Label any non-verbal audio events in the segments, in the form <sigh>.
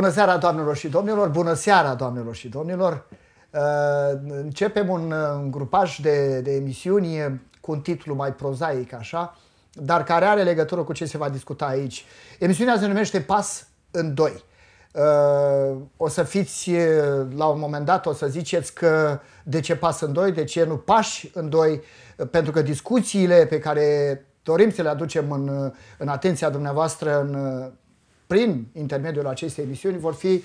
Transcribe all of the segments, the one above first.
Bună seara, doamnelor și domnilor! Bună seara, doamnelor și domnilor! Uh, începem uh, un grupaj de, de emisiuni cu un titlu mai prozaic, așa, dar care are legătură cu ce se va discuta aici. Emisiunea se numește Pas în doi. Uh, o să fiți, la un moment dat, o să ziceți că de ce pas în doi, de ce nu pași în doi, pentru că discuțiile pe care dorim să le aducem în, în atenția dumneavoastră în prin intermediul acestei emisiuni, vor fi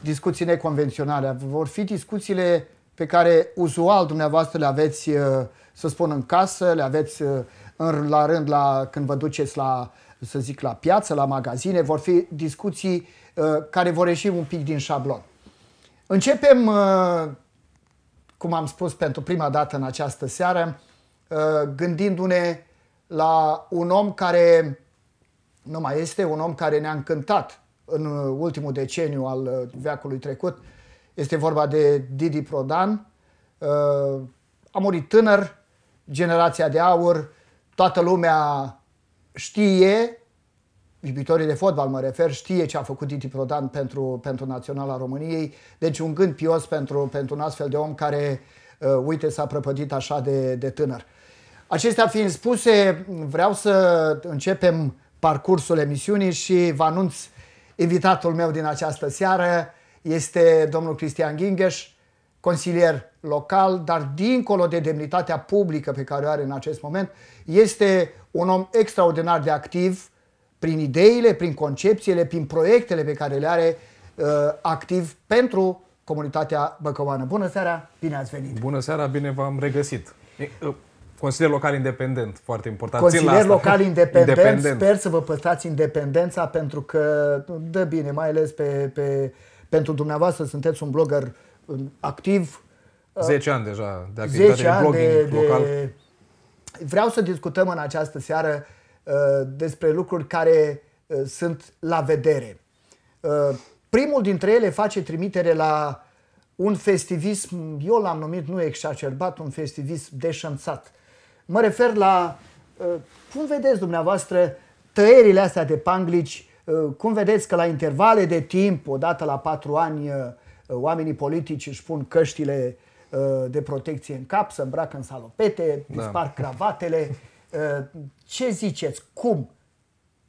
discuții neconvenționale, vor fi discuțiile pe care uzual dumneavoastră le aveți, uh, să spun, în casă, le aveți uh, în, la rând la, când vă duceți la, să zic, la piață, la magazine, vor fi discuții uh, care vor ieși un pic din șablon. Începem, cum am spus pentru prima dată în această seară, gândindu-ne la un om care nu mai este, un om care ne-a încântat în uh, ultimul deceniu al uh, veacului trecut. Este vorba de Didi Prodan. Uh, a murit tânăr, generația de aur, toată lumea știe, iubitorii de fotbal mă refer, știe ce a făcut Didi Prodan pentru, pentru Naționala României. Deci un gând pios pentru, pentru un astfel de om care, uite, s-a prăpădit așa de, de tânăr. Acestea fiind spuse, vreau să începem parcursul emisiunii și vă anunț invitatul meu din această seară este domnul Cristian Ghingeș, consilier local, dar dincolo de demnitatea publică pe care o are în acest moment, este un om extraordinar de activ prin ideile, prin concepțiile, prin proiectele pe care le are uh, activ pentru comunitatea băcăoană. Bună seara, bine ați venit! Bună seara, bine v-am regăsit! Uh, Consilier local independent, foarte important. Consilier local independent, independent, sper să vă păstrați independența pentru că dă bine, mai ales pe, pe, pentru dumneavoastră, sunteți un blogger activ. 10 uh, ani deja de activitate 10 ani de blogging de, local. De... Vreau să discutăm în această seară uh, despre lucruri care uh, sunt la vedere. Uh, primul dintre ele face trimitere la un festivism, eu l-am numit nu exacerbat, un festivism deșanțat. Uh, Mă refer la uh, cum vedeți dumneavoastră tăierile astea de panglici, uh, cum vedeți că la intervale de timp, odată la patru ani, uh, oamenii politici își pun căștile de protecție în cap, se îmbracă în salopete, da. dispar cravatele. Ce ziceți? Cum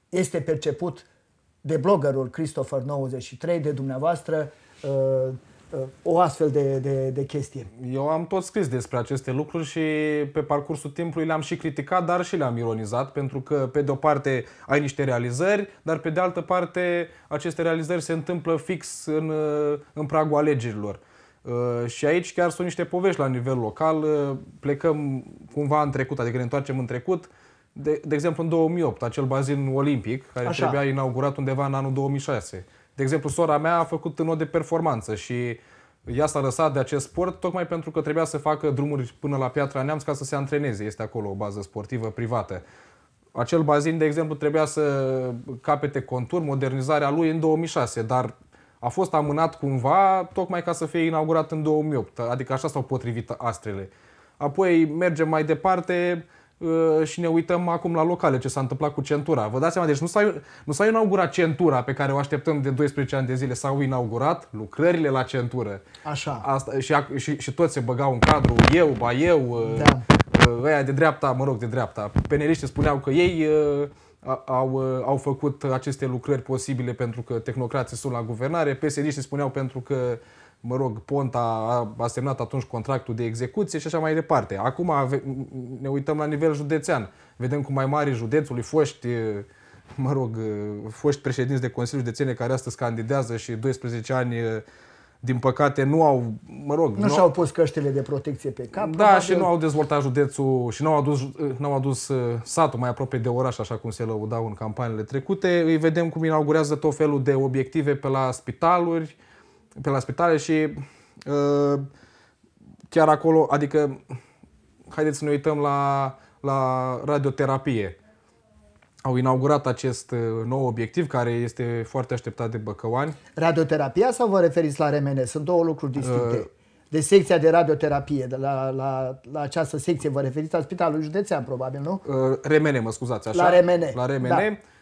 este perceput de bloggerul Christopher93, de dumneavoastră, o astfel de, de, de chestie. Eu am tot scris despre aceste lucruri și pe parcursul timpului le-am și criticat, dar și le-am ironizat, pentru că pe de o parte ai niște realizări, dar pe de altă parte aceste realizări se întâmplă fix în, în pragul alegerilor. Uh, și aici chiar sunt niște povești la nivel local, uh, plecăm cumva în trecut, adică ne întoarcem în trecut, de, de exemplu în 2008, acel bazin olimpic care Așa. trebuia inaugurat undeva în anul 2006. De exemplu, sora mea a făcut în de performanță și ea s-a lăsat de acest sport tocmai pentru că trebuia să facă drumuri până la Piatra Neamț ca să se antreneze. Este acolo o bază sportivă privată. Acel bazin, de exemplu, trebuia să capete contur, modernizarea lui în 2006, dar a fost amânat cumva tocmai ca să fie inaugurat în 2008, adică așa s-au potrivit astrele. Apoi mergem mai departe, Uh, și ne uităm acum la locale ce s-a întâmplat cu centura. Vă dați seama, deci nu s-a, nu s-a inaugurat centura pe care o așteptăm de 12 ani de zile, s-au inaugurat lucrările la centură. Așa. Asta, și, și, și toți se băgau în cadru, eu, ba eu, uh, da. Uh, ăia de dreapta, mă rog, de dreapta. Peneliștii spuneau că ei au, au făcut aceste lucrări posibile pentru că tehnocrații sunt la guvernare, psd spuneau pentru că uh, mă rog, Ponta a, a semnat atunci contractul de execuție și așa mai departe. Acum ne uităm la nivel județean. Vedem cu mai mari județului foști eh, mă rog, eh, foști președinți de Consiliul Județene care astăzi candidează și 12 ani eh, din păcate nu au, mă rog, nu, nu și-au pus căștile de protecție pe cap. Da, și și nu au dezvoltat județul și nu au adus, n-au adus satul mai aproape de oraș, așa cum se lăudau în campaniile trecute. Îi vedem cum inaugurează tot felul de obiective pe la spitaluri, pe la spitale și uh, chiar acolo, adică haideți să ne uităm la, la radioterapie. Au inaugurat acest uh, nou obiectiv care este foarte așteptat de băcăoani. Radioterapia sau vă referiți la RMN? Sunt două lucruri uh, distincte. Uh, de secția de radioterapie, de la, la, la această secție, vă referiți la Spitalul Județean, probabil, nu? Uh, RMN, mă scuzați, așa? La RMN. La RMN. Da.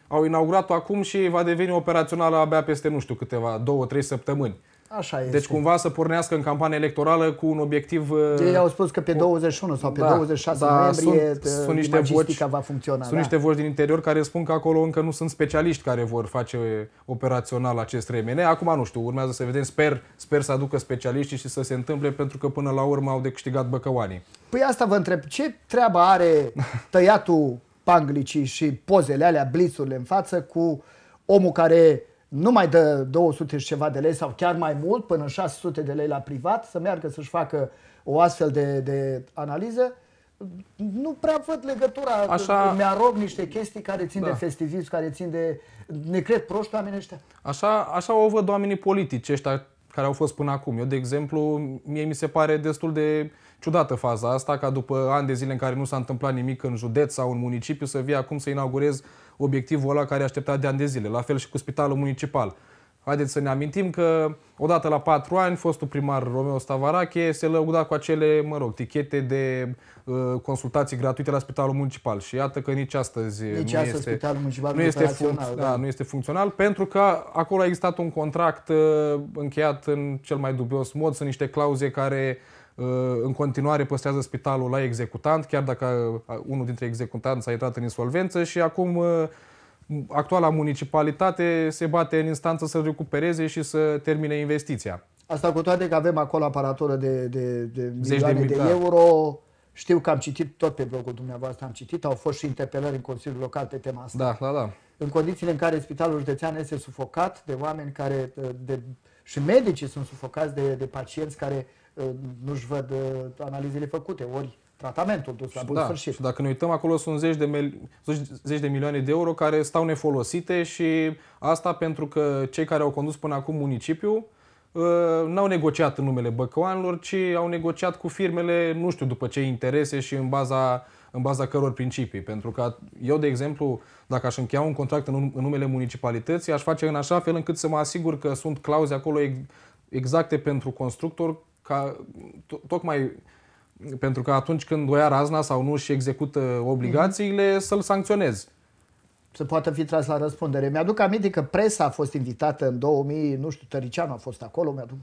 Au inaugurat-o acum și va deveni operațională abia peste, nu știu, câteva, două, trei săptămâni. Așa deci este. Deci cumva să pornească în campanie electorală cu un obiectiv... Uh, Ei au spus că pe 21 sau pe da, 26 da, noiembrie sunt, sunt niște voci, va funcționa. Sunt da. niște voci din interior care spun că acolo încă nu sunt specialiști care vor face operațional acest remene. Acum nu știu, urmează să vedem. Sper, sper să aducă specialiștii și să se întâmple pentru că până la urmă au de câștigat băcăoanii. Păi asta vă întreb. Ce treabă are <laughs> tăiatul panglicii și pozele alea, blitzurile în față cu omul care nu mai dă 200 și ceva de lei sau chiar mai mult, până 600 de lei la privat, să meargă să-și facă o astfel de, de analiză, nu prea văd legătura. Așa... mi rog niște chestii care țin da. de festivism, care țin de... Ne cred proști oamenii ăștia. Așa, așa o văd oamenii politici ăștia care au fost până acum. Eu, de exemplu, mie mi se pare destul de ciudată faza asta, ca după ani de zile în care nu s-a întâmplat nimic în județ sau în municipiu, să vii acum să inaugurezi obiectivul ăla care aștepta de ani de zile. La fel și cu spitalul municipal. Haideți să ne amintim că odată la patru ani, fostul primar Romeo Stavarache se lăuda cu acele, mă rog, tichete de uh, consultații gratuite la Spitalul Municipal. Și iată că nici astăzi nici nu, astăzi este, Spitalul Municipal nu, este func- da. Da, nu este funcțional, pentru că acolo a existat un contract uh, încheiat în cel mai dubios mod. Sunt niște clauze care uh, în continuare păstrează spitalul la executant, chiar dacă unul dintre executanți a intrat în insolvență și acum actuala municipalitate se bate în instanță să recupereze și să termine investiția. Asta cu toate că avem acolo aparatură de, de, de milioane de, de da. euro. Știu că am citit tot pe blogul dumneavoastră, am citit, au fost și interpelări în Consiliul Local pe tema asta. Da, da, da. În condițiile în care spitalul județean este sufocat de oameni care, de, și medicii sunt sufocați de, de pacienți care Uh, nu-și văd uh, analizele făcute, ori tratamentul dus la bun da, sfârșit. Și dacă ne uităm, acolo sunt zeci de, mil- zeci de milioane de euro care stau nefolosite și asta pentru că cei care au condus până acum municipiul uh, n-au negociat în numele băcăoanilor, ci au negociat cu firmele, nu știu după ce interese și în baza, în baza căror principii. Pentru că eu, de exemplu, dacă aș încheia un contract în numele municipalității, aș face în așa fel încât să mă asigur că sunt clauze acolo exacte pentru constructor ca, tocmai pentru că atunci când o ia razna sau nu și execută obligațiile, mm-hmm. să-l sancționezi. Să poată fi tras la răspundere. Mi-aduc aminte că presa a fost invitată în 2000, nu știu, Tăricianu a fost acolo, mi-aduc,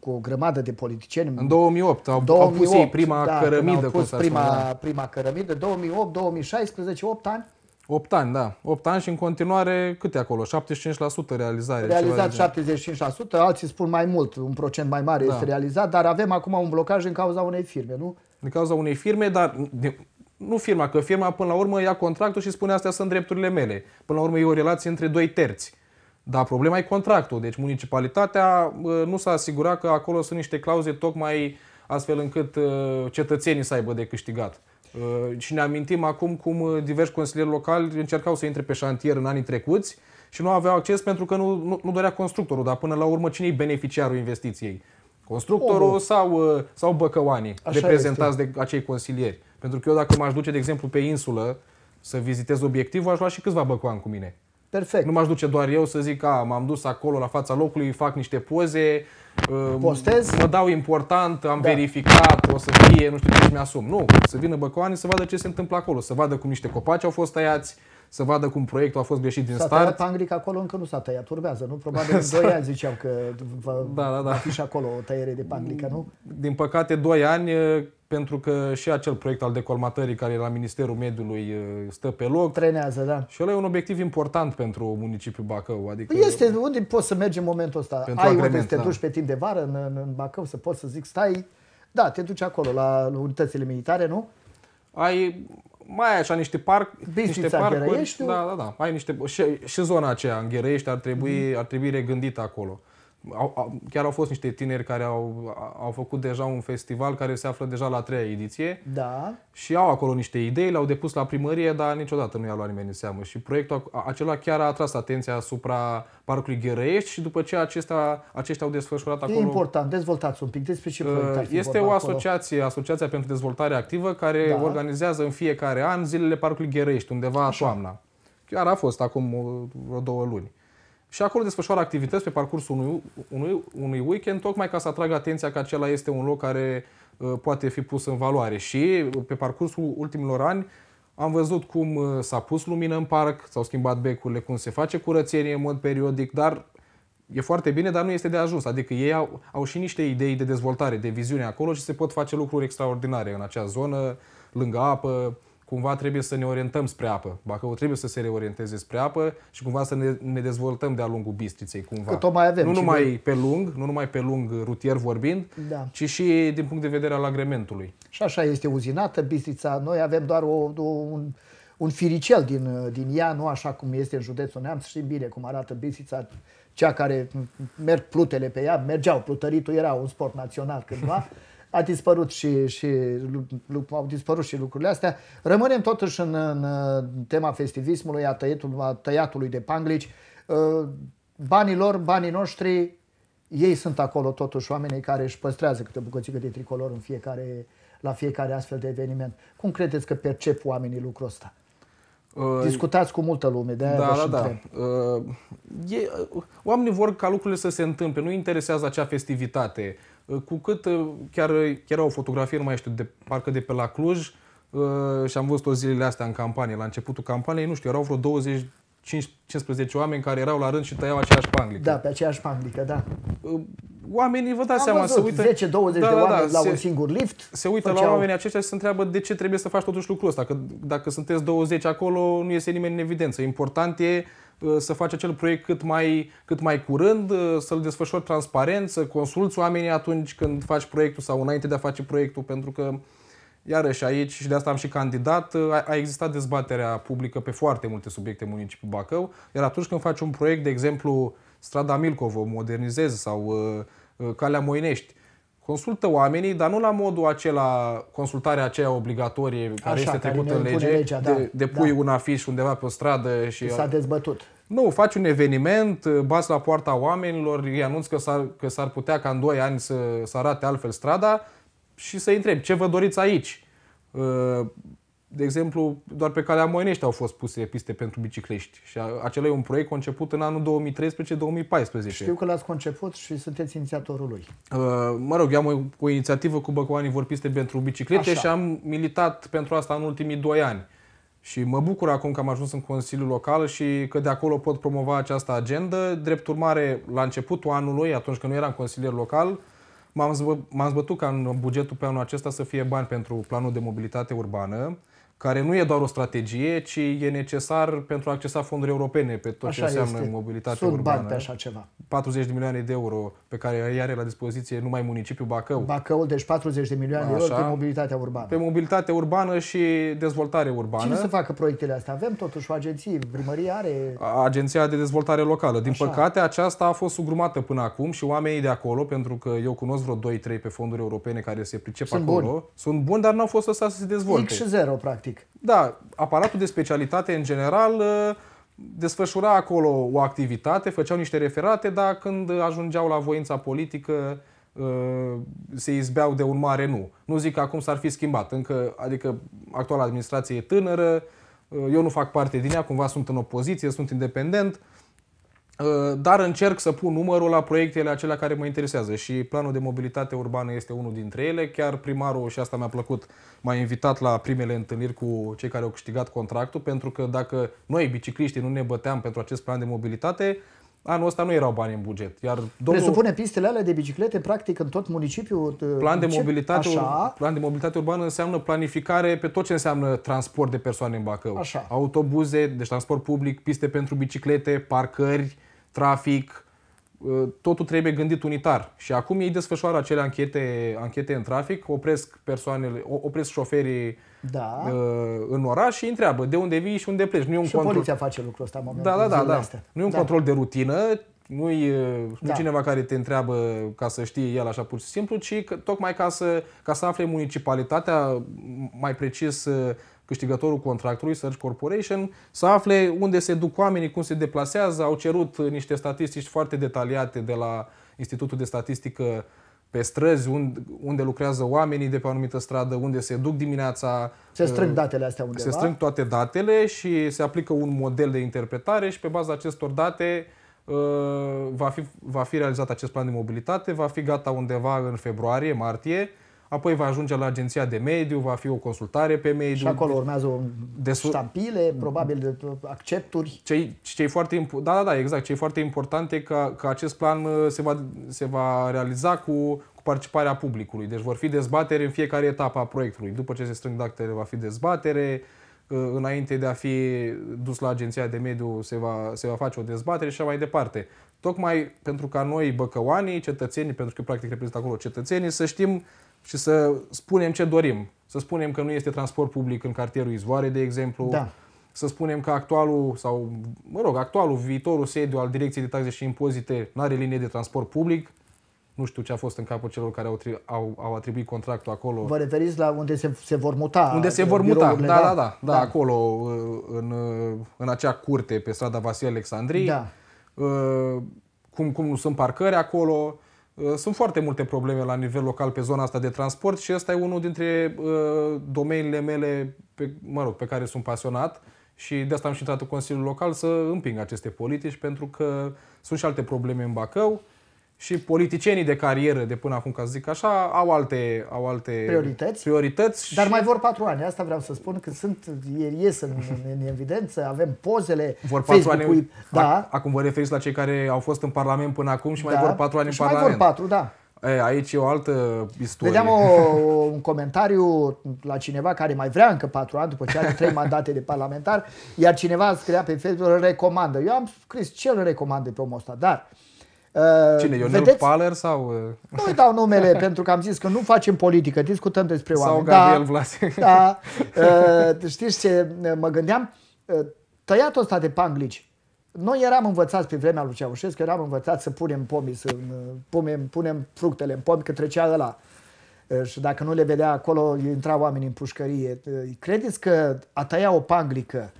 cu o grămadă de politicieni. În 2008 au, 2008, au pus ei prima da, cărămidă. Da, au pus prima, prima cărămidă, 2008, 2016, 8 ani. 8 ani, da. 8 ani și în continuare câte acolo? 75% realizare. Realizat 75%, alții spun mai mult, un procent mai mare da. este realizat, dar avem acum un blocaj în cauza unei firme, nu? Din cauza unei firme, dar nu firma, că firma până la urmă ia contractul și spune astea sunt drepturile mele. Până la urmă e o relație între doi terți. Dar problema e contractul. Deci municipalitatea nu s-a asigurat că acolo sunt niște clauze tocmai astfel încât ă, cetățenii să aibă de câștigat. Uh, și ne amintim acum cum uh, diversi consilieri locali încercau să intre pe șantier în anii trecuți și nu aveau acces pentru că nu, nu, nu dorea constructorul, dar până la urmă cine e beneficiarul investiției? Constructorul sau, uh, sau băcăoanii Așa reprezentați este. de acei consilieri? Pentru că eu dacă m-aș duce, de exemplu, pe insulă să vizitez obiectivul, aș lua și câțiva băcoani cu mine. Perfect. Nu m-aș duce doar eu să zic că m-am dus acolo la fața locului, fac niște poze, Postez. Mă dau important, am da. verificat, o să fie, nu știu ce, și mi-asum. Nu, să vină băcoane să vadă ce se întâmplă acolo, să vadă cum niște copaci au fost tăiați, să vadă cum proiectul a fost greșit din s-a start. S-a tăiat acolo, încă nu s-a tăiat, urmează, nu? Probabil în 2 <laughs> ani ziceam că va, da, da, da. fi și acolo o tăiere de panglică, nu? Din păcate, 2 ani pentru că și acel proiect al decolmatării care la Ministerul Mediului uh, stă pe loc. Trenează, da. Și ăla e un obiectiv important pentru municipiul Bacău. Adică este, unde poți să mergi în momentul ăsta? Pentru Ai agrement, unde să te da. duci pe timp de vară în, în Bacău să poți să zic stai, da, te duci acolo la unitățile militare, nu? Ai mai ai așa niște, parc, Bistița, niște parcuri, da, da, da. Ai niște, și, și zona aceea în Gherești ar trebui, mm. ar trebui regândită acolo au, au, chiar au fost niște tineri care au, au făcut deja un festival care se află deja la a treia ediție da. și au acolo niște idei, le-au depus la primărie, dar niciodată nu i-a luat nimeni în seamă. Și proiectul acela chiar a atras atenția asupra Parcului Gherăiești și după ce acesta, aceștia au desfășurat e acolo... E important, dezvoltați un pic despre ce uh, proiect Este o asociație, acolo. Asociația pentru Dezvoltare Activă, care da. organizează în fiecare an zilele Parcului Gherăiești, undeva Așa. toamna. Chiar a fost acum uh, vreo două luni. Și acolo desfășoară activități pe parcursul unui, unui, unui weekend, tocmai ca să atragă atenția că acela este un loc care uh, poate fi pus în valoare. Și uh, pe parcursul ultimilor ani am văzut cum uh, s-a pus lumină în parc, s-au schimbat becurile, cum se face curățenie în mod periodic, dar e foarte bine, dar nu este de ajuns. Adică ei au, au și niște idei de dezvoltare, de viziune acolo și se pot face lucruri extraordinare în acea zonă, lângă apă, cumva trebuie să ne orientăm spre apă. Bacău trebuie să se reorienteze spre apă și cumva să ne, ne dezvoltăm de-a lungul Bistriței. Cumva. Că mai avem nu numai de... pe lung, nu numai pe lung rutier vorbind, da. ci și din punct de vedere al agrementului. Și așa este uzinată Bistrița. Noi avem doar o, o, un, un firicel din, din ea, nu așa cum este în județul Neamț. Știm bine cum arată Bistrița cea care merg plutele pe ea, mergeau, plutăritul era un sport național cândva, <laughs> a dispărut și, și, au dispărut și lucrurile astea. Rămânem totuși în, în tema festivismului, a, tăietul, a tăiatului de panglici. Ă, banii lor, banii noștri, ei sunt acolo totuși oamenii care își păstrează câte bucățică de tricolor în fiecare, la fiecare astfel de eveniment. Cum credeți că percep oamenii lucrul ăsta? Ă, Discutați cu multă lume, de aia da, vă da, da. Ă, oamenii vor ca lucrurile să se întâmple, nu interesează acea festivitate. Cu cât uh, chiar, uh, chiar o fotografie, nu mai știu, de, parcă de pe la Cluj, uh, și am văzut o zilele astea în campanie, la începutul campaniei, nu știu, erau vreo 20 15 oameni care erau la rând și tăiau aceeași panglică. Da, pe aceeași panglică, da. Oamenii, vă dați Am seama, văzut, se uită... 10-20 da, de oameni da, da, la se, un singur lift. Se uită făceau... la oamenii aceștia și se întreabă de ce trebuie să faci totuși lucrul ăsta. Că dacă sunteți 20 acolo, nu iese nimeni în evidență. Important e Uh, să faci acel proiect cât mai, cât mai curând, uh, să-l desfășori transparent, să consulți oamenii atunci când faci proiectul sau înainte de a face proiectul, pentru că Iarăși aici, și de asta am și candidat, uh, a existat dezbaterea publică pe foarte multe subiecte în municipiul Bacău, iar atunci când faci un proiect, de exemplu, strada Milcov, o modernizezi sau uh, calea Moinești, consultă oamenii, dar nu la modul acela, consultarea aceea obligatorie care Așa, este trecută care în lege, legea, da, de, da, de pui da. un afiș undeva pe o stradă și... S-a dezbătut. Nu, faci un eveniment, uh, bați la poarta oamenilor, îi anunți că s-ar, că s-ar putea ca în 2 ani să, să arate altfel strada și să-i întrebi ce vă doriți aici. Uh, de exemplu, doar pe calea Moinești au fost puse piste pentru bicicliști și acela e un proiect conceput în anul 2013-2014. Știu că l-ați conceput și sunteți inițiatorul lui. Uh, mă rog, eu am o, o inițiativă cu Băcoanii vor piste pentru biciclete Așa. și am militat pentru asta în ultimii 2 ani. Și mă bucur acum că am ajuns în Consiliul Local și că de acolo pot promova această agendă. Drept urmare, la începutul anului, atunci când nu eram consilier local, m-am, m-am zbătut ca în bugetul pe anul acesta să fie bani pentru planul de mobilitate urbană care nu e doar o strategie, ci e necesar pentru a accesa fonduri europene pe tot așa ce înseamnă este. mobilitate Sunt urbană. pe așa ceva. 40 de milioane de euro pe care îi are la dispoziție numai municipiul Bacău. Bacăul, deci 40 de milioane de euro pe mobilitatea urbană. Pe mobilitate urbană și dezvoltare urbană. Cine să facă proiectele astea? Avem totuși o agenție, primăria are... Agenția de dezvoltare locală. Din așa. păcate, aceasta a fost sugrumată până acum și oamenii de acolo, pentru că eu cunosc vreo 2-3 pe fonduri europene care se pricep sunt acolo, buni. sunt buni, dar n-au fost lăsați să se dezvolte. X și 0, practic practic. Da, aparatul de specialitate în general uh, desfășura acolo o activitate, făceau niște referate, dar când ajungeau la voința politică uh, se izbeau de un mare nu. Nu zic că acum s-ar fi schimbat, încă, adică actuala administrație e tânără, uh, eu nu fac parte din ea, cumva sunt în opoziție, sunt independent, Ă, dar încerc să pun numărul la proiectele acelea care mă interesează și planul de mobilitate urbană este unul dintre ele. Chiar primarul, și asta mi-a plăcut, m-a invitat la primele întâlniri cu cei care au câștigat contractul, pentru că dacă noi, bicicliștii, nu ne băteam pentru acest plan de mobilitate, Anul ăsta nu erau bani în buget. Iar domnul... Presupune pistele alea de biciclete, practic, în tot municipiul. Uh, plan de, mobilitate, Așa. plan de mobilitate urbană înseamnă planificare pe tot ce înseamnă transport de persoane în Bacău. Așa. Autobuze, deci transport public, piste pentru biciclete, parcări, trafic, uh, totul trebuie gândit unitar. Și acum ei desfășoară acele anchete, anchete în trafic, opresc persoanele, opresc șoferii da. Uh, în oraș și întreabă de unde vii și unde pleci. Nu e un și control... poliția face lucrul ăsta în momentul da, da, da, da. Nu e un da. control de rutină, nu e uh, da. cineva care te întreabă ca să știe el așa pur și simplu, ci că, tocmai ca să, ca să afle municipalitatea, mai precis uh, câștigătorul contractului, Search Corporation, să afle unde se duc oamenii, cum se deplasează. Au cerut niște statistici foarte detaliate de la Institutul de Statistică uh, pe străzi unde, unde lucrează oamenii de pe o anumită stradă, unde se duc dimineața. Se strâng uh, datele astea undeva. Se strâng toate datele și se aplică un model de interpretare și pe baza acestor date uh, va fi, va fi realizat acest plan de mobilitate, va fi gata undeva în februarie, martie apoi va ajunge la agenția de mediu, va fi o consultare pe mediu. Și acolo urmează de ștampile, probabil accepturi. Cei, cei foarte impo- da, da, da, exact. Ce e foarte important e că, că acest plan uh, se va, se va realiza cu, cu participarea publicului. Deci vor fi dezbatere în fiecare etapă a proiectului. După ce se strâng datele, va fi dezbatere, uh, înainte de a fi dus la agenția de mediu se va, se va face o dezbatere și așa mai departe. Tocmai pentru ca noi, băcăoanii, cetățenii, pentru că practic reprezint acolo cetățenii, să știm și să spunem ce dorim. Să spunem că nu este transport public în cartierul Izvoare, de exemplu. Da. Să spunem că actualul sau, mă rog, actualul, viitorul sediu al Direcției de Taxe și Impozite nu are linie de transport public. Nu știu ce a fost în capul celor care au, au, au atribuit contractul acolo. Vă referiți la unde se, se vor muta? Unde se vor muta, da, da, da, da, da, da, acolo, uh, în, uh, în acea curte pe strada Vasile Alexandrii. Da. Uh, cum, cum nu sunt parcări acolo. Uh, sunt foarte multe probleme la nivel local pe zona asta de transport și ăsta e unul dintre uh, domeniile mele pe, mă rog, pe care sunt pasionat și de asta am și intrat în Consiliul Local să împing aceste politici pentru că sunt și alte probleme în Bacău și politicienii de carieră de până acum, ca să zic așa, au alte, au alte priorități. priorități Dar și... mai vor patru ani, asta vreau să spun, că sunt, ies în, în, evidență, avem pozele, vor patru ani, da. Acum vă referiți la cei care au fost în Parlament până acum și mai da. vor patru ani și în mai Parlament. mai vor patru, da. E, aici e o altă istorie. Vedeam o, un comentariu la cineva care mai vrea încă patru ani după ce are trei mandate de parlamentar, iar cineva scria pe Facebook, recomandă. Eu am scris ce îl recomandă pe omul ăsta, dar Uh, Cine, Ionel Vedeți? Paler sau... Uh? Nu îi dau numele <laughs> pentru că am zis că nu facem politică, discutăm despre sau oameni. Sau Gabriel da, Vlasic. Da, uh, știți ce mă gândeam? Tăiatul ăsta de panglici, noi eram învățați pe vremea lui Ceaușescu, eram învățați să punem pomii, să punem, punem fructele în pomi, că trecea ăla. Și dacă nu le vedea acolo, intrau oamenii în pușcărie. Credeți că a tăia o panglică,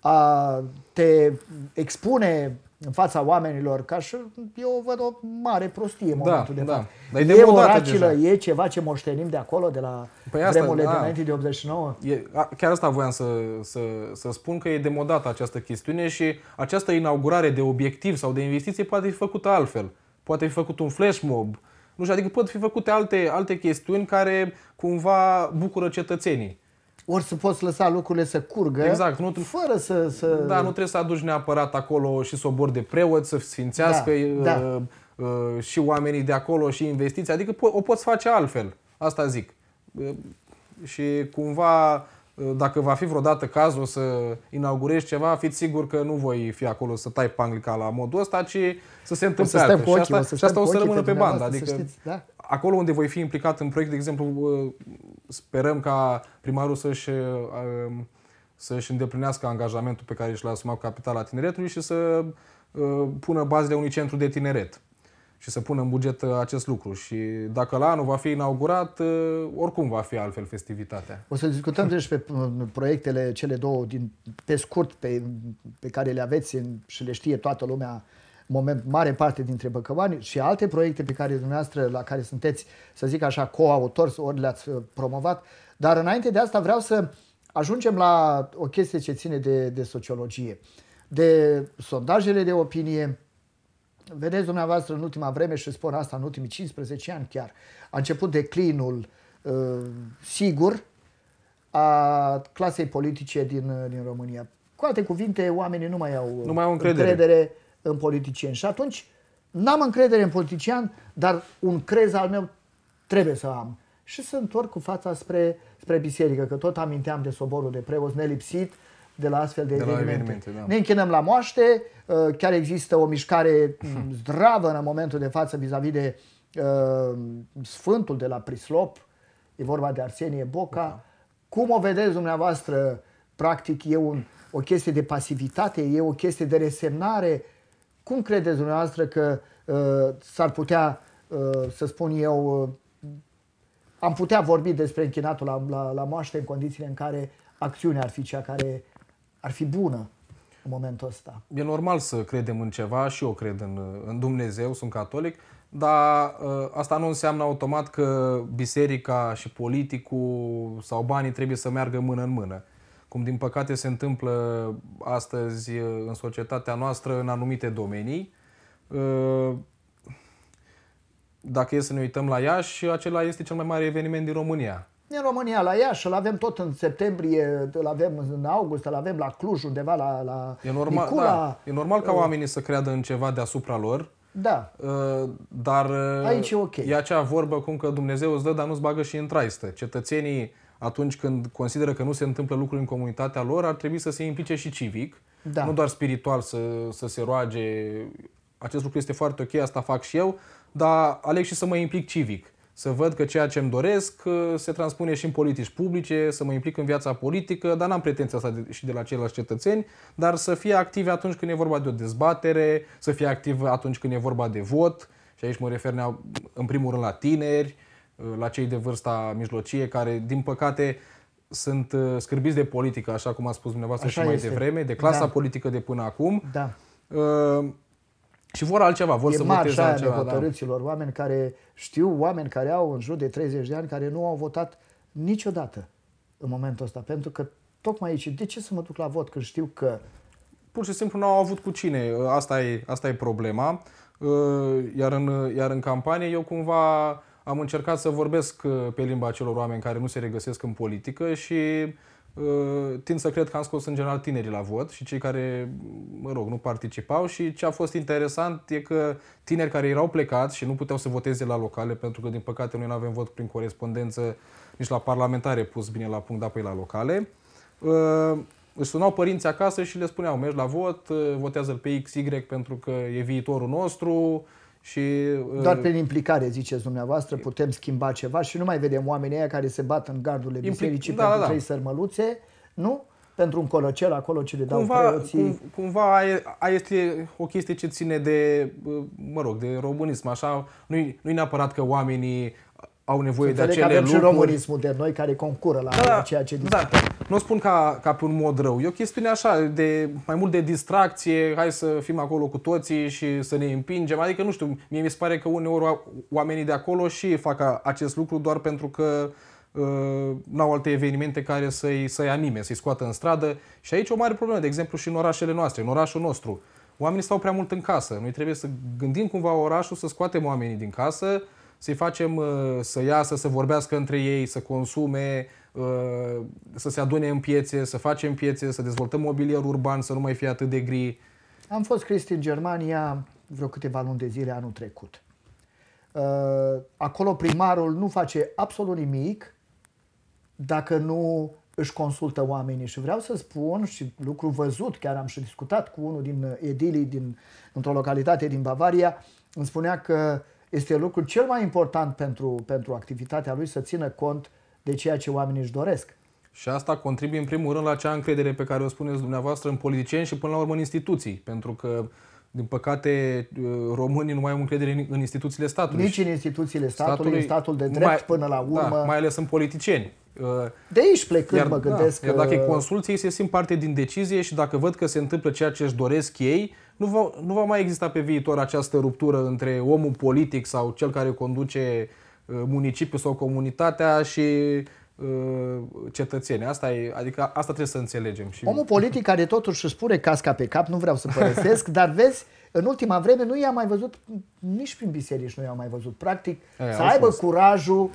a te expune în fața oamenilor, ca și eu văd o mare prostie în da, momentul de da. Dar e, e o racilă, deja. e ceva ce moștenim de acolo, de la păi asta, vremurile da. dinainte de 89? E, a, chiar asta voiam să, să, să spun că e demodată această chestiune și această inaugurare de obiectiv sau de investiție poate fi făcută altfel. Poate fi făcut un flash mob, nu știu, adică pot fi făcute alte, alte chestiuni care cumva bucură cetățenii. Ori să poți lăsa lucrurile să curgă, exact, nu, fără să, să... Da, nu trebuie să aduci neapărat acolo și să obor de preot, să sfințească da, uh, da. Uh, și oamenii de acolo și investiții, adică po- o poți face altfel, asta zic. Uh, și cumva, uh, dacă va fi vreodată cazul să inaugurești ceva, fiți sigur că nu voi fi acolo să tai panglica la modul ăsta, ci să se întâmple să ochii, și asta, și asta o să rămână pe bandă. Adică, știți, da? acolo unde voi fi implicat în proiect, de exemplu, uh, sperăm ca primarul să-și um, să-și îndeplinească angajamentul pe care și l-a asumat capitala tineretului și să uh, pună bazele unui centru de tineret și să pună în buget uh, acest lucru. Și dacă la anul va fi inaugurat, uh, oricum va fi altfel festivitatea. O să discutăm deci pe proiectele cele două, din, pe scurt, pe, pe care le aveți în, și le știe toată lumea moment, mare parte dintre Băcăvani și alte proiecte pe care dumneavoastră, la care sunteți, să zic așa, coautor ori le-ați uh, promovat. Dar înainte de asta vreau să ajungem la o chestie ce ține de, de sociologie, de sondajele de opinie, Vedeți dumneavoastră în ultima vreme și spun asta în ultimii 15 ani chiar, a început declinul uh, sigur a clasei politice din, uh, din România. Cu alte cuvinte, oamenii nu mai au, nu mai au încredere. încredere în politicien Și atunci n-am încredere în politician, dar un crez al meu trebuie să am. Și să întorc cu fața spre, spre biserică, că tot aminteam de soborul de preoz nelipsit de la astfel de, de evenimente. evenimente da. Ne închinăm la moaște, uh, chiar există o mișcare mm, <laughs> zdravă în momentul de față vis-a-vis de uh, Sfântul de la Prislop, e vorba de Arsenie Boca. Da. Cum o vedeți dumneavoastră? Practic e un, o chestie de pasivitate, e o chestie de resemnare, cum credeți dumneavoastră că uh, s-ar putea, uh, să spun eu, uh, am putea vorbi despre închinatul la, la, la moaște în condițiile în care acțiunea ar fi cea care ar fi bună în momentul ăsta? E normal să credem în ceva și eu cred în, în Dumnezeu, sunt catolic, dar uh, asta nu înseamnă automat că biserica și politicul sau banii trebuie să meargă mână în mână cum din păcate se întâmplă astăzi uh, în societatea noastră în anumite domenii. Uh, dacă e să ne uităm la Iași, acela este cel mai mare eveniment din România. În România, la Iași, îl avem tot în septembrie, îl avem în august, îl avem la Cluj, undeva la, la e normal, Nicula. Da. E normal ca uh, oamenii să creadă în ceva deasupra lor. Da. Dar Aici e, okay. e acea vorbă cum că Dumnezeu îți dă, dar nu-ți bagă și în traistă. Cetățenii atunci când consideră că nu se întâmplă lucruri în comunitatea lor, ar trebui să se implice și civic, da. nu doar spiritual să, să se roage, acest lucru este foarte ok, asta fac și eu, dar aleg și să mă implic civic. Să văd că ceea ce îmi doresc uh, se transpune și în politici publice, să mă implic în viața politică, dar n-am pretenția asta de, și de la ceilalți cetățeni, dar să fie activ atunci când e vorba de o dezbatere, să fie activ atunci când e vorba de vot, și aici mă refer în primul rând la tineri, Uh, la cei de vârsta mijlocie, care, din păcate, sunt uh, scârbiți de politică, așa cum a spus dumneavoastră așa și mai este. devreme, de clasa da. politică de până acum. Da. Uh, și vor altceva, vor e să voteze altceva. E da. hotărâților, da. oameni care știu, oameni care au în jur de 30 de ani, care nu au votat niciodată în momentul ăsta. Pentru că tocmai aici, de ce să mă duc la vot când știu că... Pur și simplu nu au avut cu cine, asta e, asta e problema. Uh, iar în, iar în campanie eu cumva am încercat să vorbesc uh, pe limba acelor oameni care nu se regăsesc în politică și uh, tind să cred că am scos în general tinerii la vot și cei care, mă rog, nu participau și ce a fost interesant e că tineri care erau plecați și nu puteau să voteze la locale pentru că, din păcate, noi nu avem vot prin corespondență nici la parlamentare pus bine la punct, dar pe la locale, uh, își sunau părinții acasă și le spuneau, mergi la vot, votează-l pe XY pentru că e viitorul nostru, și, Doar uh, prin implicare, ziceți dumneavoastră, putem schimba ceva și nu mai vedem oamenii aia care se bat în gardurile bisericii da, pentru da, trei da. sărmăluțe, nu? Pentru un colocel acolo ce le dau cumva, preoții. Cum, cumva aia este o chestie ce ține de, mă rog, de românism, așa. Nu-i, nu-i neapărat că oamenii au nevoie de acele lucruri. avem și românismul de noi care concură la da, da. ceea ce da. discutăm. Da. Nu spun ca, ca pe un mod rău. E o chestiune așa, de, mai mult de distracție, hai să fim acolo cu toții și să ne împingem. Adică, nu știu, mie mi se pare că uneori oamenii de acolo și fac acest lucru doar pentru că ă, nu au alte evenimente care să-i, să-i anime, să-i scoată în stradă. Și aici o mare problemă, de exemplu, și în orașele noastre, în orașul nostru. Oamenii stau prea mult în casă. Noi trebuie să gândim cumva orașul, să scoatem oamenii din casă, să-i facem uh, să iasă, să vorbească între ei, să consume, uh, să se adune în piețe, să facem piețe, să dezvoltăm mobilier urban, să nu mai fie atât de gri. Am fost, Cristi, în Germania vreo câteva luni de zile anul trecut. Uh, acolo primarul nu face absolut nimic dacă nu își consultă oamenii și vreau să spun și lucru văzut, chiar am și discutat cu unul din edilii din, într-o localitate din Bavaria, îmi spunea că uh, este lucrul cel mai important pentru, pentru activitatea lui să țină cont de ceea ce oamenii își doresc. Și asta contribuie în primul rând la acea încredere pe care o spuneți dumneavoastră în politicieni și până la urmă în instituții, pentru că din păcate, uh, românii nu mai au încredere în instituțiile statului. Nici în instituțiile statului, statului în statul de drept mai, până la da, urmă. Da, mai ales în politicieni. Uh, de aici plecând iar, mă da, gândesc da, că... Iar dacă e consulție, ei se simt parte din decizie și dacă văd că se întâmplă ceea ce își doresc ei, nu va, nu va mai exista pe viitor această ruptură între omul politic sau cel care conduce uh, municipiul sau comunitatea și Uh, cetățeni. Asta e, adică asta trebuie să înțelegem. Și... Omul politic care totuși își spune casca pe cap, nu vreau să părăsesc, dar vezi, în ultima vreme nu i-am mai văzut, nici prin biserici nu i-am mai văzut. Practic, Aia, să aibă spus. curajul,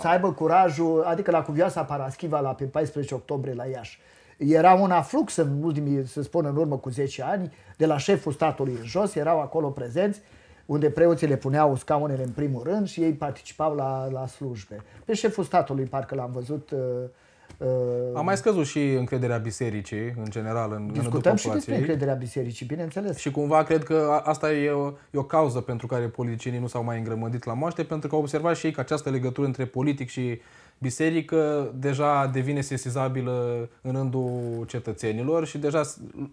să aibă curajul, adică la cuvioasa Paraschiva la pe 14 octombrie la Iași. Era un aflux în ultimii, să spun, în urmă cu 10 ani, de la șeful statului în jos, erau acolo prezenți unde preoții le puneau scaunele în primul rând și ei participau la, la slujbe. Pe șeful statului parcă l-am văzut uh, uh a mai scăzut și încrederea bisericii, în general, în Discutăm și despre încrederea bisericii, bineînțeles. Și cumva cred că asta e o, e o cauză pentru care politicienii nu s-au mai îngrămădit la moaște, pentru că au observat și ei că această legătură între politic și biserică deja devine sesizabilă în rândul cetățenilor și deja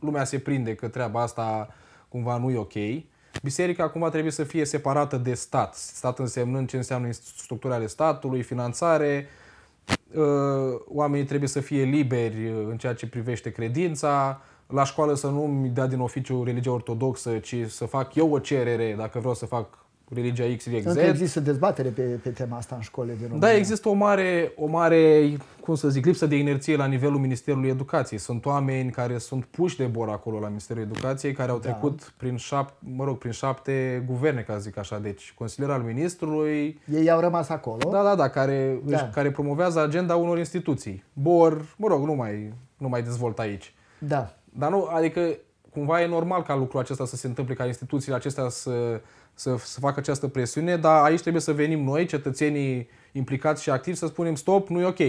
lumea se prinde că treaba asta cumva nu e ok. Biserica acum trebuie să fie separată de stat. Stat însemnând ce înseamnă structura ale statului, finanțare, uh, oamenii trebuie să fie liberi uh, în ceea ce privește credința, la școală să nu-mi dea din oficiu religia ortodoxă, ci să fac eu o cerere dacă vreau să fac religia X, Y, Z. există dezbatere pe, pe tema asta în școlile din da, România. Da, există o mare, o mare cum să zic, lipsă de inerție la nivelul Ministerului Educației. Sunt oameni care sunt puși de bor acolo la Ministerul Educației, care au da. trecut da. prin, șap, mă rog, prin șapte guverne, ca zic așa, deci consilier al ministrului. Ei au rămas acolo. Da, da, da, care, da. care promovează agenda unor instituții. Bor, mă rog, nu mai, nu mai dezvolt aici. Da. Dar nu, adică cumva e normal ca lucrul acesta să se întâmple, ca instituțiile acestea să, să, să facă această presiune, dar aici trebuie să venim noi, cetățenii implicați și activi, să spunem stop, nu e ok.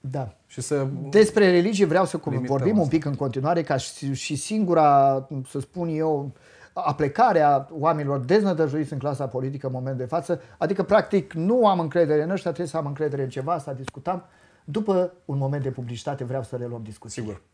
Da. Și să Despre religie vreau să vorbim asta. un pic în continuare, ca și singura, să spun eu, aplecarea oamenilor deznădăjuiți în clasa politică în momentul de față, adică practic nu am încredere în ăștia, trebuie să am încredere în ceva, să discutam. După un moment de publicitate vreau să reluăm discuția. Sigur.